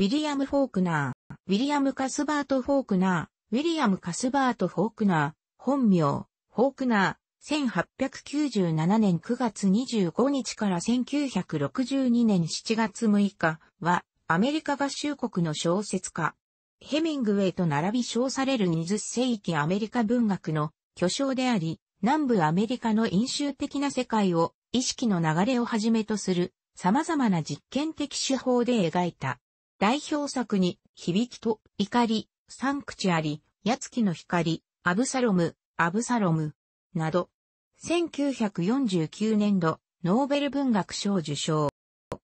ウィリアム・フォークナー、ウィリアム・カスバート・フォークナー、ウィリアム・カスバート・フォークナー、本名、フォークナー、1897年9月25日から1962年7月6日は、アメリカ合衆国の小説家、ヘミングウェイと並び称される20世紀アメリカ文学の巨匠であり、南部アメリカの飲酒的な世界を意識の流れをはじめとする様々な実験的手法で描いた代表作に、響きと怒り、サンクチュアリ、やつきの光、アブサロム、アブサロム、など、1949年度、ノーベル文学賞受賞。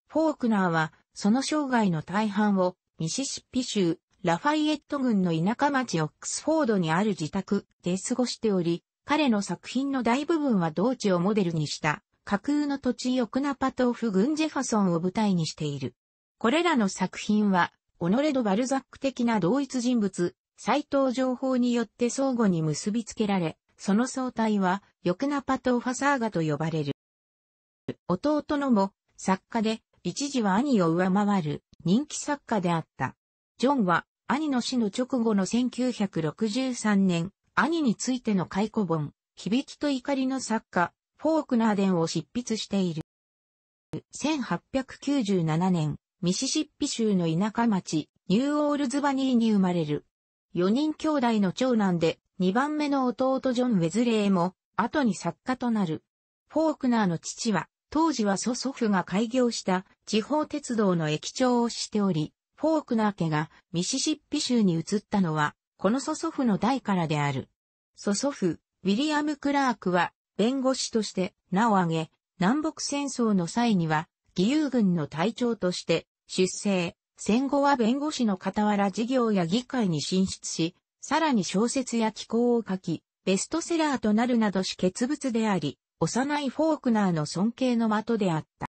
フォークナーは、その生涯の大半を、ミシシッピ州、ラファイエット郡の田舎町オックスフォードにある自宅で過ごしており、彼の作品の大部分は同地をモデルにした、架空の土地オクナパトーフ郡ジェファソンを舞台にしている。これらの作品は、オノレド・バルザック的な同一人物、斎藤情報によって相互に結びつけられ、その総体は、ヨクナパトファサーガと呼ばれる。弟のも、作家で、一時は兄を上回る人気作家であった。ジョンは、兄の死の直後の1963年、兄についての解雇本、響きと怒りの作家、フォークナーデンを執筆している。1897年、ミシシッピ州の田舎町、ニューオールズバニーに生まれる。4人兄弟の長男で、2番目の弟ジョン・ウェズレーも、後に作家となる。フォークナーの父は、当時は祖祖父が開業した地方鉄道の駅長をしており、フォークナー家がミシシッピ州に移ったのは、この祖祖父の代からである。祖祖父、ウィリアム・クラークは、弁護士として名を挙げ、南北戦争の際には、義勇軍の隊長として出生、戦後は弁護士の傍ら事業や議会に進出し、さらに小説や寄稿を書き、ベストセラーとなるなどし傑物であり、幼いフォークナーの尊敬の的であった。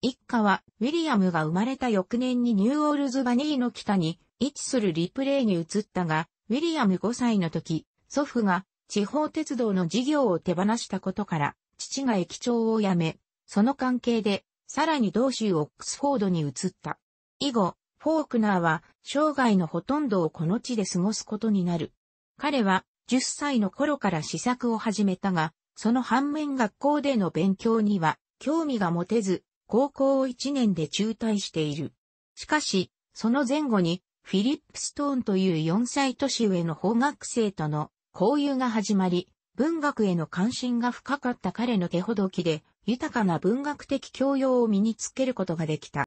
一家は、ウィリアムが生まれた翌年にニューオールズバニーの北に位置するリプレイに移ったが、ウィリアム5歳の時、祖父が地方鉄道の事業を手放したことから、父が駅長を辞め、その関係でさらに同州オックスフォードに移った。以後、フォークナーは生涯のほとんどをこの地で過ごすことになる。彼は10歳の頃から試作を始めたが、その反面学校での勉強には興味が持てず、高校を1年で中退している。しかし、その前後にフィリップ・ストーンという4歳年上の法学生との交友が始まり、文学への関心が深かった彼の手ほどきで、豊かな文学的教養を身につけることができた。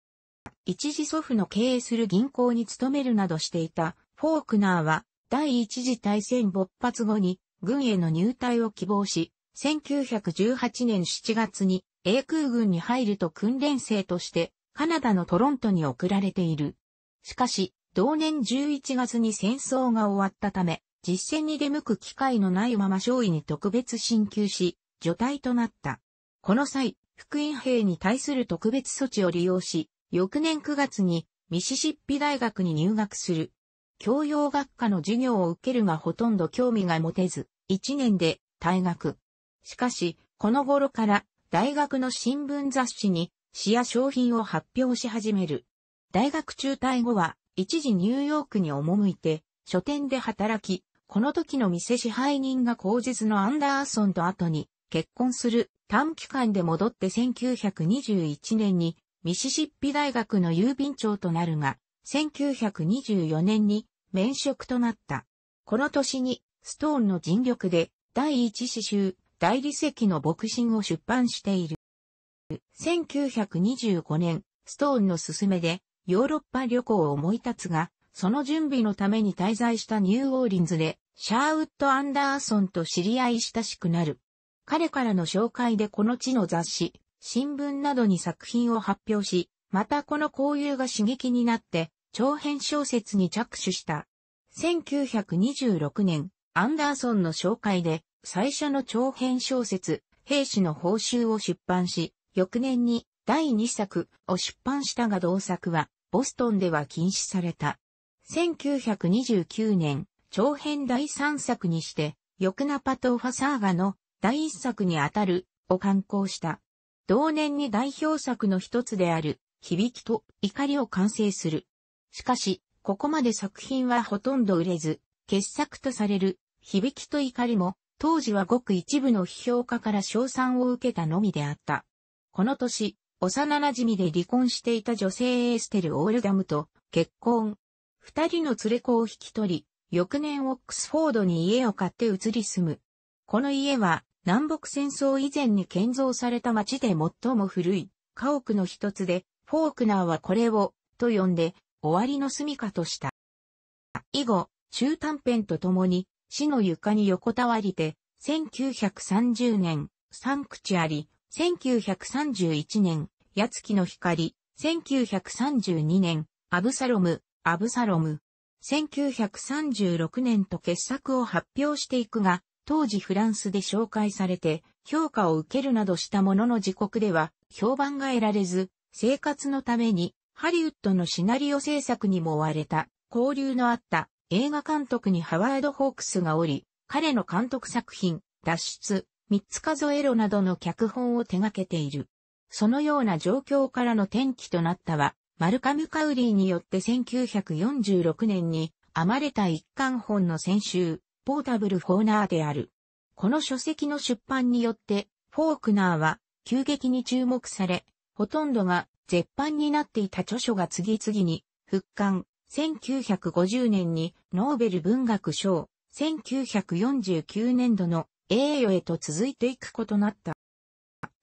一時祖父の経営する銀行に勤めるなどしていたフォークナーは、第一次大戦勃発後に軍への入隊を希望し、1918年7月に英空軍に入ると訓練生としてカナダのトロントに送られている。しかし、同年11月に戦争が終わったため、実戦に出向く機会のないまま少尉に特別進級し、除隊となった。この際、福音兵に対する特別措置を利用し、翌年9月にミシシッピ大学に入学する。教養学科の授業を受けるがほとんど興味が持てず、1年で退学。しかし、この頃から大学の新聞雑誌に詩や商品を発表し始める。大学中退後は一時ニューヨークに赴いて書店で働き、この時の店支配人が口実のアンダーソンと後に結婚する短期間で戻って1921年にミシシッピ大学の郵便長となるが、1924年に免職となった。この年にストーンの尽力で第一詩集大理石の牧神を出版している。1925年、ストーンの勧めでヨーロッパ旅行を思い立つが、その準備のために滞在したニューオーリンズで、シャーウッド・アンダーソンと知り合い親しくなる。彼からの紹介でこの地の雑誌、新聞などに作品を発表し、またこの交友が刺激になって、長編小説に着手した。1926年、アンダーソンの紹介で、最初の長編小説、兵士の報酬を出版し、翌年に第2作を出版したが同作は、ボストンでは禁止された。1929年、長編第3作にして、ヨクナパトーファサーガの第1作にあたるを刊行した。同年に代表作の一つである、響きと怒りを完成する。しかし、ここまで作品はほとんど売れず、傑作とされる、響きと怒りも、当時はごく一部の批評家から賞賛を受けたのみであった。この年、幼馴染で離婚していた女性エーステル・オールダムと結婚。二人の連れ子を引き取り、翌年オックスフォードに家を買って移り住む。この家は南北戦争以前に建造された町で最も古い家屋の一つで、フォークナーはこれをと呼んで終わりの住処とした。以後、中短編と共に死の床に横たわりて、1930年、サンクチアリ、1931年、やつきの光、1932年、アブサロム、アブサロム。1936年と傑作を発表していくが、当時フランスで紹介されて評価を受けるなどしたものの自国では評判が得られず、生活のためにハリウッドのシナリオ制作にも追われた、交流のあった映画監督にハワード・ホークスがおり、彼の監督作品、脱出、三つ数えろなどの脚本を手掛けている。そのような状況からの転機となったは、マルカム・カウリーによって1946年に編まれた一巻本の先週、ポータブル・フォーナーである。この書籍の出版によって、フォークナーは急激に注目され、ほとんどが絶版になっていた著書が次々に復刊。1950年にノーベル文学賞、1949年度の栄誉へと続いていくことなった。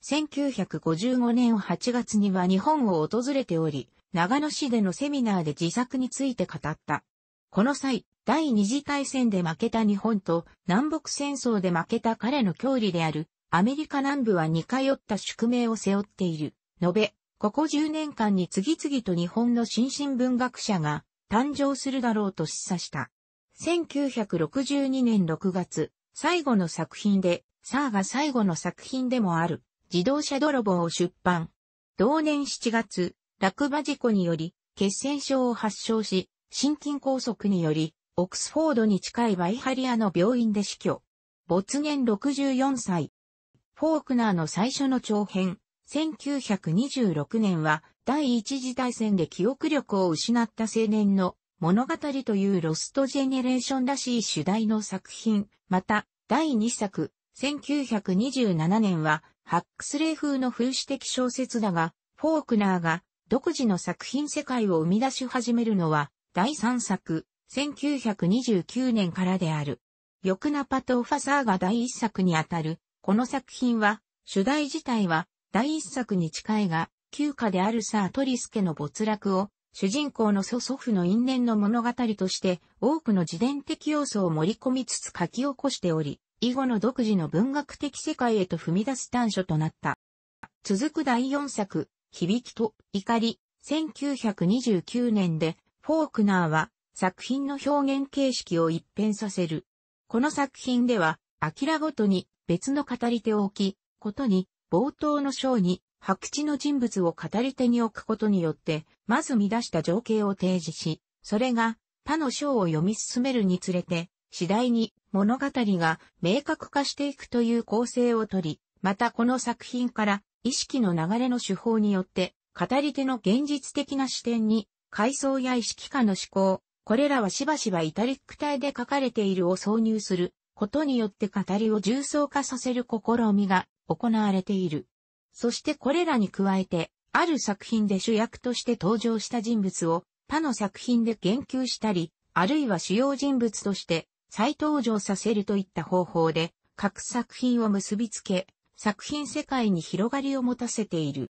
1955年8月には日本を訪れており、長野市でのセミナーで自作について語った。この際、第二次大戦で負けた日本と南北戦争で負けた彼の郷里であるアメリカ南部は似通った宿命を背負っている。延べ、ここ10年間に次々と日本の新進文学者が誕生するだろうと示唆した。1962年6月、最後の作品で、サーが最後の作品でもある、自動車泥棒を出版。同年7月、落馬事故により、血栓症を発症し、心筋梗塞により、オクスフォードに近いバイハリアの病院で死去。没年64歳。フォークナーの最初の長編、1926年は、第一次大戦で記憶力を失った青年の物語というロストジェネレーションらしい主題の作品。また、第二作、1927年は、ハックスレー風の風刺的小説だが、フォークナーが独自の作品世界を生み出し始めるのは、第3作、1929年からである。ヨクナパト・オファサーが第1作にあたる、この作品は、主題自体は、第1作に近いが、旧家であるサートリスケの没落を、主人公の祖祖父の因縁の物語として、多くの自伝的要素を盛り込みつつ書き起こしており、以後の独自の文学的世界へと踏み出す短所となった。続く第4作、響きと怒り、1929年で、フォークナーは作品の表現形式を一変させる。この作品では、アキラごとに別の語り手を置き、ことに、冒頭の章に白地の人物を語り手に置くことによって、まず見出した情景を提示し、それが他の章を読み進めるにつれて、次第に物語が明確化していくという構成をとり、またこの作品から意識の流れの手法によって、語り手の現実的な視点に、階層や意識下の思考、これらはしばしばイタリック体で書かれているを挿入することによって語りを重層化させる試みが行われている。そしてこれらに加えて、ある作品で主役として登場した人物を他の作品で言及したり、あるいは主要人物として再登場させるといった方法で、各作品を結びつけ、作品世界に広がりを持たせている。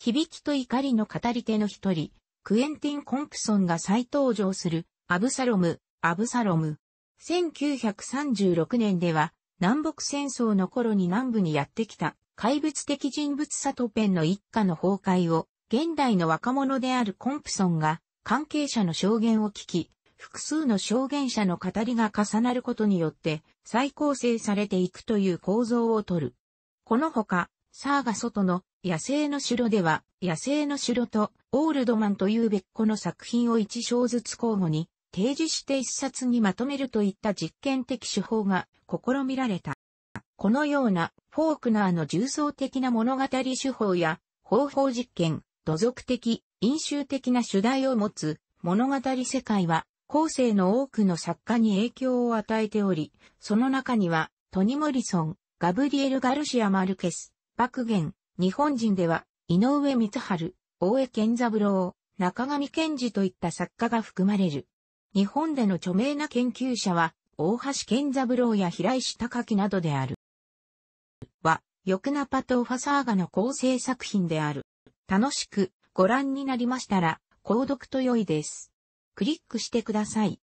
響きと怒りの語り手の一人、クエンティン・コンプソンが再登場する、アブサロム、アブサロム。1936年では、南北戦争の頃に南部にやってきた、怪物的人物サトペンの一家の崩壊を、現代の若者であるコンプソンが、関係者の証言を聞き、複数の証言者の語りが重なることによって、再構成されていくという構造をとる。このほか、サーガ外の野生の城では、野生の城とオールドマンという別個の作品を一章ずつ交互に提示して一冊にまとめるといった実験的手法が試みられた。このようなフォークナーの重層的な物語手法や方法実験、土俗的、飲酒的な主題を持つ物語世界は後世の多くの作家に影響を与えており、その中にはトニ・モリソン、ガブリエル・ガルシア・マルケス、爆言、日本人では、井上光春、大江健三郎、中上健二といった作家が含まれる。日本での著名な研究者は、大橋健三郎や平石隆樹などである。は、よくなパトーファサーガの構成作品である。楽しくご覧になりましたら、購読と良いです。クリックしてください。